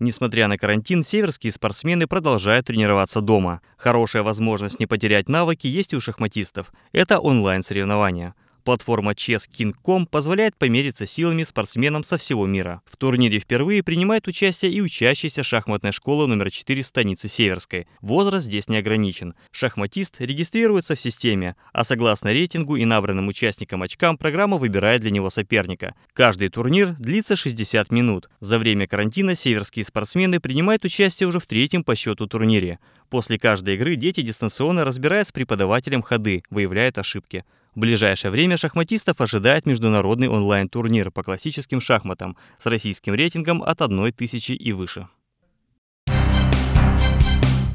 Несмотря на карантин, северские спортсмены продолжают тренироваться дома. Хорошая возможность не потерять навыки есть у шахматистов. Это онлайн-соревнования платформа ChessKing.com позволяет помериться силами спортсменам со всего мира. В турнире впервые принимает участие и учащийся шахматной школы номер 4 станицы Северской. Возраст здесь не ограничен. Шахматист регистрируется в системе, а согласно рейтингу и набранным участникам очкам программа выбирает для него соперника. Каждый турнир длится 60 минут. За время карантина северские спортсмены принимают участие уже в третьем по счету турнире. После каждой игры дети дистанционно разбирают с преподавателем ходы, выявляют ошибки. В ближайшее время шахматистов ожидает международный онлайн-турнир по классическим шахматам с российским рейтингом от тысячи и выше.